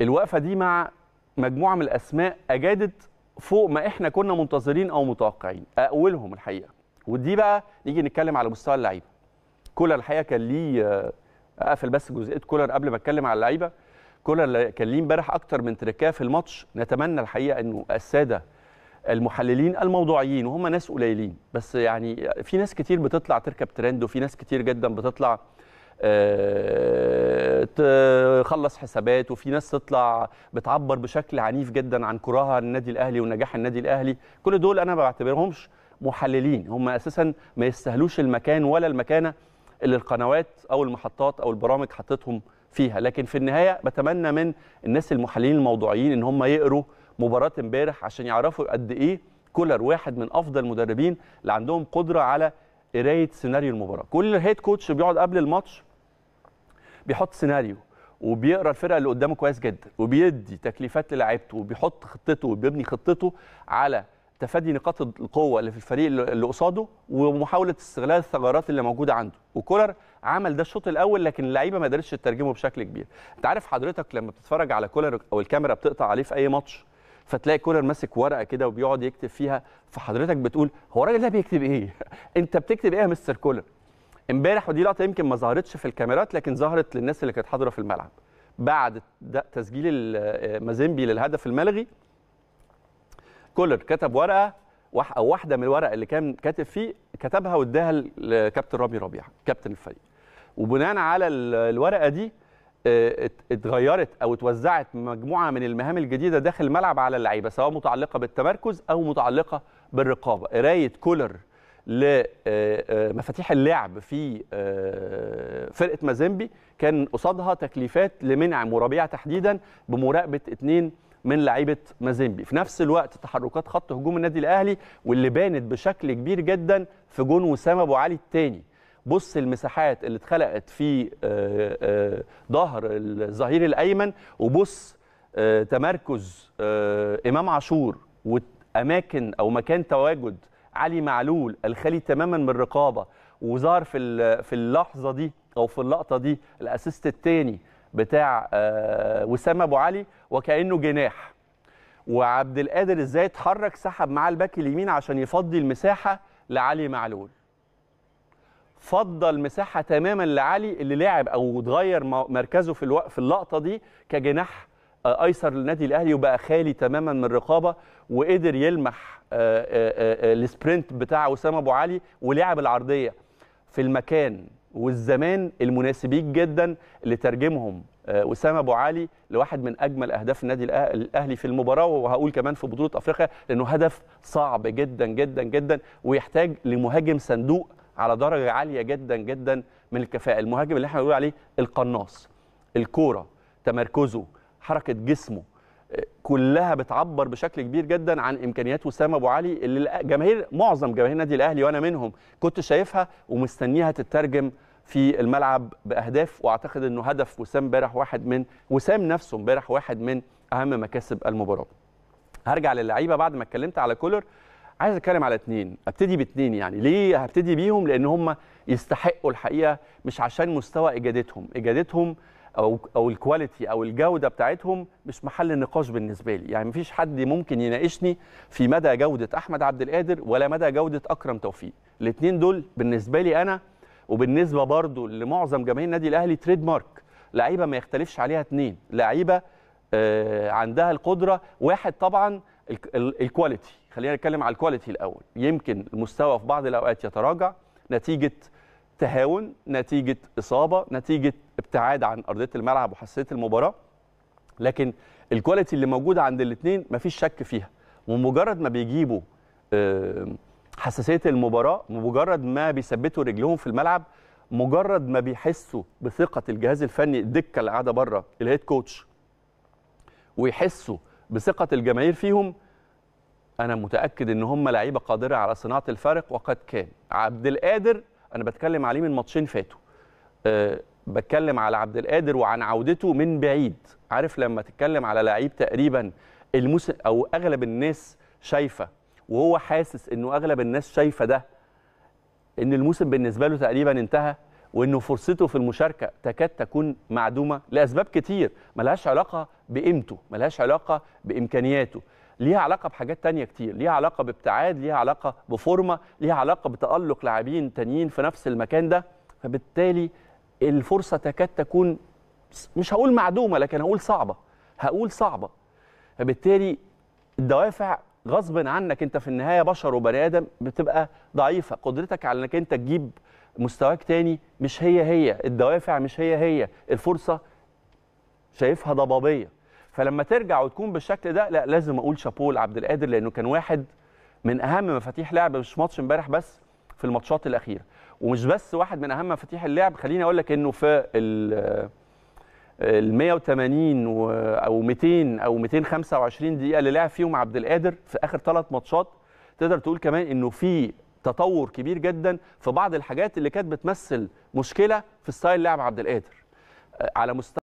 الوقفه دي مع مجموعه من الاسماء اجادت فوق ما احنا كنا منتظرين او متوقعين اولهم الحقيقه ودي بقى نيجي نتكلم على مستوى اللعيبه كولر الحقيقه كان ليه آه، اقفل بس جزئيه كولر قبل ما اتكلم على اللعيبه كولر كان ليه امبارح اكتر من تركاه في الماتش نتمنى الحقيقه انه الساده المحللين الموضوعيين وهم ناس قليلين بس يعني في ناس كتير بتطلع تركب ترند وفي ناس كتير جدا بتطلع آه، تخلص حسابات وفي ناس تطلع بتعبر بشكل عنيف جدا عن كراها النادي الاهلي ونجاح النادي الاهلي كل دول انا ما بعتبرهمش محللين هم اساسا ما يستاهلوش المكان ولا المكانه اللي القنوات او المحطات او البرامج حطتهم فيها لكن في النهايه بتمنى من الناس المحللين الموضوعيين ان هم يقروا مباراه امبارح عشان يعرفوا قد ايه كولر واحد من افضل المدربين اللي عندهم قدره على قرايه سيناريو المباراه كل هيد كوتش بيقعد قبل الماتش بيحط سيناريو وبيقرا الفرقه اللي قدامه كويس جدا وبيدي تكليفات للاعيبته وبيحط خطته وبيبني خطته على تفادي نقاط القوه اللي في الفريق اللي قصاده ومحاوله استغلال الثغرات اللي موجوده عنده وكولر عمل ده الشوط الاول لكن اللعيبه ما قدرتش تترجمه بشكل كبير انت عارف حضرتك لما بتتفرج على كولر او الكاميرا بتقطع عليه في اي ماتش فتلاقي كولر ماسك ورقه كده وبيقعد يكتب فيها فحضرتك بتقول هو الراجل ده بيكتب ايه انت بتكتب ايه يا مستر كولر امبارح ودي لقطه يمكن ما ظهرتش في الكاميرات لكن ظهرت للناس اللي كانت حاضره في الملعب بعد تسجيل آه، مازيمبي للهدف الملغي كولر كتب ورقه او واحده من الورق اللي كان كاتب فيه كتبها واداها لكابتن رامي ربيعه كابتن الفريق وبناء على الورقه دي آه، اتغيرت او اتوزعت مجموعه من المهام الجديده داخل الملعب على اللعيبه سواء متعلقه بالتمركز او متعلقه بالرقابه قرايه كولر لمفاتيح آه، آه، اللعب في آه، فرقه مازيمبي كان قصادها تكليفات لمنعم وربيع تحديدا بمراقبه اثنين من لعيبه مازيمبي في نفس الوقت تحركات خط هجوم النادي الاهلي واللي بانت بشكل كبير جدا في جون وسام ابو علي الثاني بص المساحات اللي اتخلقت في ظهر الظهير الايمن وبص تمركز امام عاشور واماكن او مكان تواجد علي معلول الخالي تماما من الرقابه وظهر في في اللحظه دي او في اللقطه دي الاسيست الثاني بتاع آه، وسام ابو علي وكانه جناح وعبد القادر ازاي اتحرك سحب مع الباك اليمين عشان يفضي المساحه لعلي معلول فضى المساحه تماما لعلي اللي لعب او اتغير مركزه في في اللقطه دي كجناح ايسر للنادي الاهلي وبقى خالي تماما من الرقابه وقدر يلمح آه، آه، آه، السبرنت بتاع اسامه ابو علي ولعب العرضيه في المكان والزمان المناسبين جدا لترجمهم اسامه ابو علي لواحد من اجمل اهداف النادي الاهلي في المباراه وهقول كمان في بطوله افريقيا لانه هدف صعب جدا جدا جدا ويحتاج لمهاجم صندوق على درجه عاليه جدا جدا من الكفاءه المهاجم اللي احنا بنقول عليه القناص الكوره تمركزه حركه جسمه آه، كلها بتعبر بشكل كبير جدا عن امكانيات وسام ابو علي اللي جماهير معظم جماهير النادي الاهلي وانا منهم كنت شايفها ومستنيها تترجم في الملعب باهداف واعتقد انه هدف وسام امبارح واحد من وسام نفسه امبارح واحد من اهم مكاسب المباراه. هرجع للعيبه بعد ما اتكلمت على كولر عايز اتكلم على اثنين ابتدي باثنين يعني ليه هبتدي بيهم لان هم يستحقوا الحقيقه مش عشان مستوى اجادتهم اجادتهم او او الكواليتي او الجوده بتاعتهم مش محل نقاش بالنسبه لي يعني مفيش حد ممكن يناقشني في مدى جوده احمد عبد القادر ولا مدى جوده اكرم توفيق الاثنين دول بالنسبه لي انا وبالنسبه برضو لمعظم جماهير النادي الاهلي تريد مارك لعيبه ما يختلفش عليها اثنين لعيبه آه عندها القدره واحد طبعا الكواليتي خلينا نتكلم على الكواليتي الاول يمكن المستوى في بعض الاوقات يتراجع نتيجه تهاون نتيجه اصابه نتيجه ابتعاد عن ارضيه الملعب وحساسيه المباراه لكن الكواليتي اللي موجوده عند الاثنين مفيش شك فيها ومجرد ما بيجيبوا حساسيه المباراه مجرد ما بيثبتوا رجلهم في الملعب مجرد ما بيحسوا بثقه الجهاز الفني الدكه اللي قاعده بره الهيد كوتش ويحسوا بثقه الجماهير فيهم انا متاكد ان هم لعيبه قادره على صناعه الفارق وقد كان عبد القادر انا بتكلم عليه من ماتشين فاتوا آه، بتكلم على عبد القادر وعن عودته من بعيد عارف لما تتكلم على لعيب تقريبا الموسم او اغلب الناس شايفه وهو حاسس انه اغلب الناس شايفه ده ان الموسم بالنسبه له تقريبا انتهى وانه فرصته في المشاركه تكاد تكون معدومه لاسباب كتير ملهاش علاقه بقيمته ملهاش علاقه بامكانياته ليها علاقه بحاجات تانية كتير ليها علاقه بابتعاد ليها علاقه بفورمه ليها علاقه بتالق لاعبين تانيين في نفس المكان ده فبالتالي الفرصه تكاد تكون مش هقول معدومه لكن هقول صعبه هقول صعبه فبالتالي الدوافع غصب عنك انت في النهايه بشر وبني ادم بتبقى ضعيفه قدرتك على انك انت تجيب مستواك تاني مش هي هي الدوافع مش هي هي الفرصه شايفها ضبابيه فلما ترجع وتكون بالشكل ده لا لازم اقول شابول لعبد القادر لانه كان واحد من اهم مفاتيح لعب مش ماتش امبارح بس في الماتشات الاخيره ومش بس واحد من اهم مفاتيح اللعب خليني اقول لك انه في ال ال 180 و... او 200 او 225 دقيقه اللي لعب فيهم عبد القادر في اخر ثلاث ماتشات تقدر تقول كمان انه في تطور كبير جدا في بعض الحاجات اللي كانت بتمثل مشكله في ستايل لعب عبد القادر على مستوى